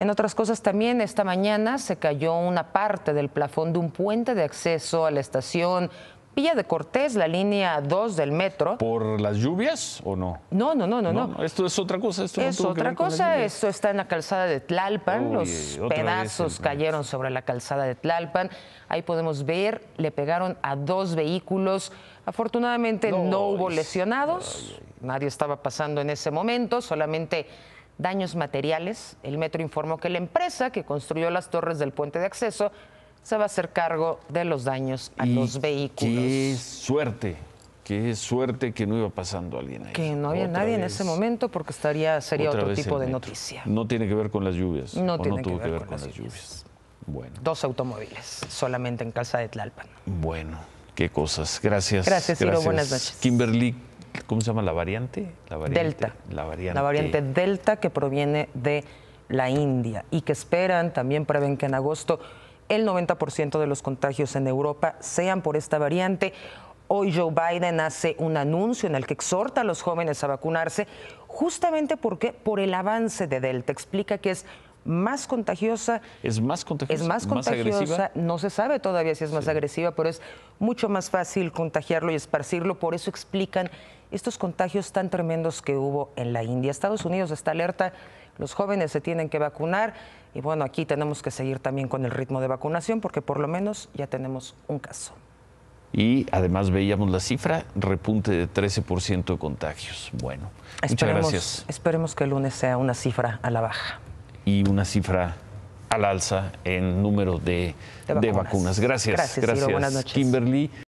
En otras cosas también esta mañana se cayó una parte del plafón de un puente de acceso a la estación Villa de Cortés, la línea 2 del metro. ¿Por las lluvias o no? No, no, no, no. no, Esto es otra cosa. Esto es otra cosa. Esto está en la calzada de Tlalpan. Los pedazos cayeron sobre la calzada de Tlalpan. Ahí podemos ver, le pegaron a dos vehículos. Afortunadamente no hubo lesionados. Nadie estaba pasando en ese momento, solamente daños materiales. El metro informó que la empresa que construyó las torres del puente de acceso se va a hacer cargo de los daños a los vehículos. Qué suerte, qué suerte que no iba pasando alguien ahí. Que no había nadie en ese momento porque estaría sería otro tipo de noticia. No tiene que ver con las lluvias. No, tiene tuvo que ver, con, las lluvias. Bueno. Dos automóviles solamente en Casa de Tlalpan. Bueno, qué cosas. Gracias. Gracias, Ciro. Buenas noches. Kimberly ¿cómo se llama? ¿La variante? Delta. La variante. Delta que proviene de la India y que esperan, también prevén que en agosto el 90% de los contagios en Europa sean por esta variante. Hoy Joe Biden hace un anuncio en el que exhorta a los jóvenes a vacunarse, justamente porque por el avance de Delta. Explica que es más contagiosa. Es más contagiosa. Es más contagiosa. No se sabe todavía si es más agresiva, pero es mucho más fácil contagiarlo y esparcirlo. Por eso explican estos contagios tan tremendos que hubo en la India. Estados Unidos está alerta, los jóvenes se tienen que vacunar y bueno, aquí tenemos que seguir también con el ritmo de vacunación porque por lo menos ya tenemos un caso. Y además veíamos la cifra, repunte de 13% de contagios. Bueno, gracias. Esperemos que el lunes sea una cifra a la baja y una cifra al alza en número de, vacunas. Gracias, gracias, Kimberly.